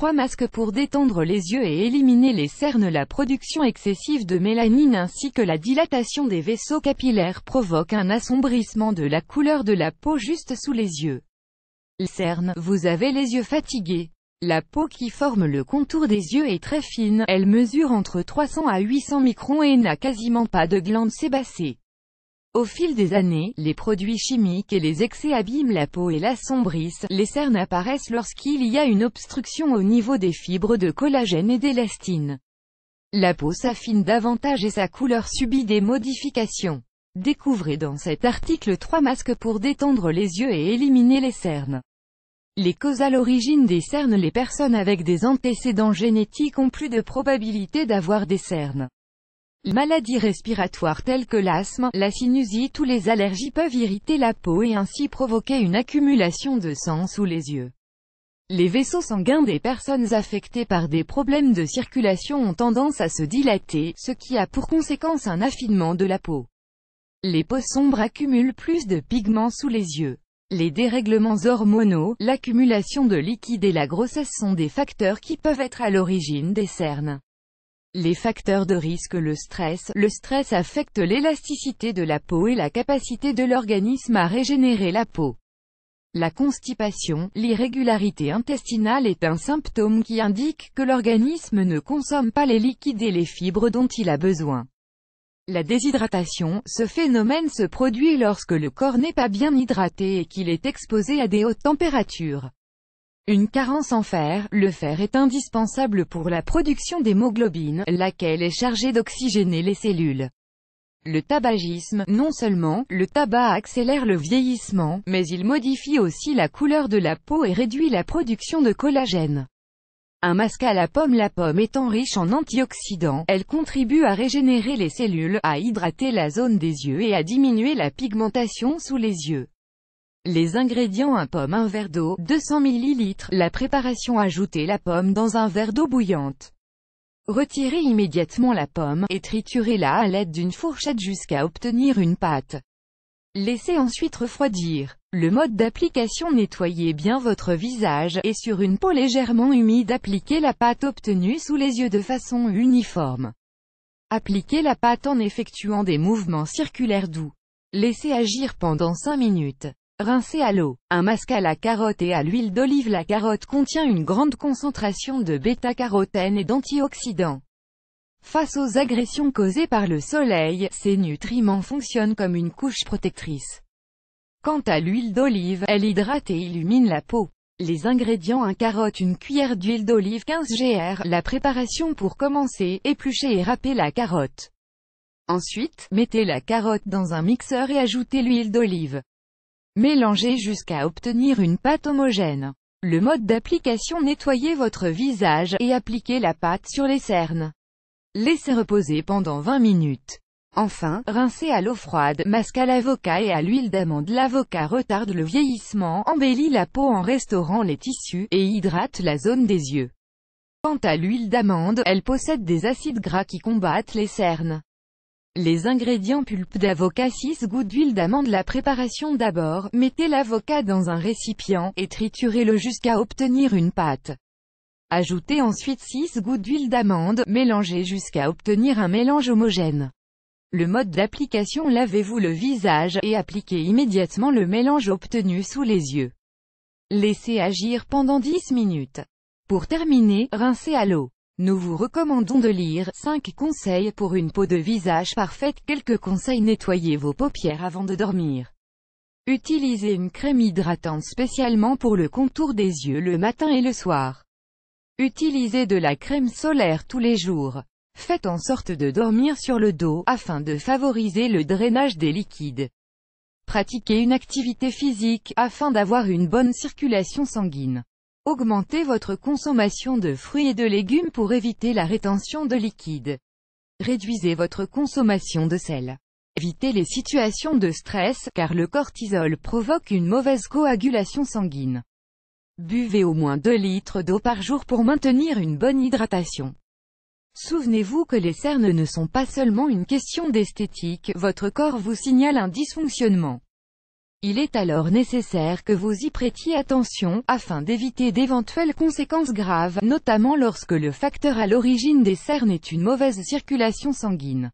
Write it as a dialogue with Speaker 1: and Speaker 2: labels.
Speaker 1: trois masques pour détendre les yeux et éliminer les cernes. La production excessive de mélanine ainsi que la dilatation des vaisseaux capillaires provoque un assombrissement de la couleur de la peau juste sous les yeux. Les cernes, vous avez les yeux fatigués. La peau qui forme le contour des yeux est très fine, elle mesure entre 300 à 800 microns et n'a quasiment pas de glandes sébacées. Au fil des années, les produits chimiques et les excès abîment la peau et l'assombrissent, les cernes apparaissent lorsqu'il y a une obstruction au niveau des fibres de collagène et d'élastine. La peau s'affine davantage et sa couleur subit des modifications. Découvrez dans cet article 3 masques pour détendre les yeux et éliminer les cernes. Les causes à l'origine des cernes Les personnes avec des antécédents génétiques ont plus de probabilité d'avoir des cernes. Maladies respiratoires telles que l'asthme, la sinusite ou les allergies peuvent irriter la peau et ainsi provoquer une accumulation de sang sous les yeux. Les vaisseaux sanguins des personnes affectées par des problèmes de circulation ont tendance à se dilater, ce qui a pour conséquence un affinement de la peau. Les peaux sombres accumulent plus de pigments sous les yeux. Les dérèglements hormonaux, l'accumulation de liquide et la grossesse sont des facteurs qui peuvent être à l'origine des cernes. Les facteurs de risque Le stress Le stress affecte l'élasticité de la peau et la capacité de l'organisme à régénérer la peau. La constipation, l'irrégularité intestinale est un symptôme qui indique que l'organisme ne consomme pas les liquides et les fibres dont il a besoin. La déshydratation, ce phénomène se produit lorsque le corps n'est pas bien hydraté et qu'il est exposé à des hautes températures. Une carence en fer, le fer est indispensable pour la production d'hémoglobine, laquelle est chargée d'oxygéner les cellules. Le tabagisme, non seulement, le tabac accélère le vieillissement, mais il modifie aussi la couleur de la peau et réduit la production de collagène. Un masque à la pomme La pomme étant riche en antioxydants, elle contribue à régénérer les cellules, à hydrater la zone des yeux et à diminuer la pigmentation sous les yeux. Les ingrédients 1 pomme un verre d'eau, 200 ml, la préparation Ajoutez la pomme dans un verre d'eau bouillante. Retirez immédiatement la pomme, et triturez-la à l'aide d'une fourchette jusqu'à obtenir une pâte. Laissez ensuite refroidir. Le mode d'application Nettoyez bien votre visage, et sur une peau légèrement humide appliquez la pâte obtenue sous les yeux de façon uniforme. Appliquez la pâte en effectuant des mouvements circulaires doux. Laissez agir pendant 5 minutes. Rincez à l'eau. Un masque à la carotte et à l'huile d'olive La carotte contient une grande concentration de bêta-carotène et d'antioxydants. Face aux agressions causées par le soleil, ces nutriments fonctionnent comme une couche protectrice. Quant à l'huile d'olive, elle hydrate et illumine la peau. Les ingrédients 1 carotte une cuillère d'huile d'olive 15 gr. La préparation pour commencer, éplucher et râper la carotte. Ensuite, mettez la carotte dans un mixeur et ajoutez l'huile d'olive. Mélangez jusqu'à obtenir une pâte homogène. Le mode d'application Nettoyez votre visage, et appliquez la pâte sur les cernes. Laissez reposer pendant 20 minutes. Enfin, rincez à l'eau froide, masque à l'avocat et à l'huile d'amande. L'avocat retarde le vieillissement, embellit la peau en restaurant les tissus, et hydrate la zone des yeux. Quant à l'huile d'amande, elle possède des acides gras qui combattent les cernes. Les ingrédients pulpe d'avocat 6 gouttes d'huile d'amande La préparation d'abord, mettez l'avocat dans un récipient, et triturez-le jusqu'à obtenir une pâte. Ajoutez ensuite 6 gouttes d'huile d'amande, mélangez jusqu'à obtenir un mélange homogène. Le mode d'application Lavez-vous le visage, et appliquez immédiatement le mélange obtenu sous les yeux. Laissez agir pendant 10 minutes. Pour terminer, rincez à l'eau. Nous vous recommandons de lire 5 conseils pour une peau de visage parfaite. Quelques conseils nettoyez vos paupières avant de dormir. Utilisez une crème hydratante spécialement pour le contour des yeux le matin et le soir. Utilisez de la crème solaire tous les jours. Faites en sorte de dormir sur le dos, afin de favoriser le drainage des liquides. Pratiquez une activité physique, afin d'avoir une bonne circulation sanguine. Augmentez votre consommation de fruits et de légumes pour éviter la rétention de liquide. Réduisez votre consommation de sel. Évitez les situations de stress, car le cortisol provoque une mauvaise coagulation sanguine. Buvez au moins 2 litres d'eau par jour pour maintenir une bonne hydratation. Souvenez-vous que les cernes ne sont pas seulement une question d'esthétique, votre corps vous signale un dysfonctionnement. Il est alors nécessaire que vous y prêtiez attention, afin d'éviter d'éventuelles conséquences graves, notamment lorsque le facteur à l'origine des cernes est une mauvaise circulation sanguine.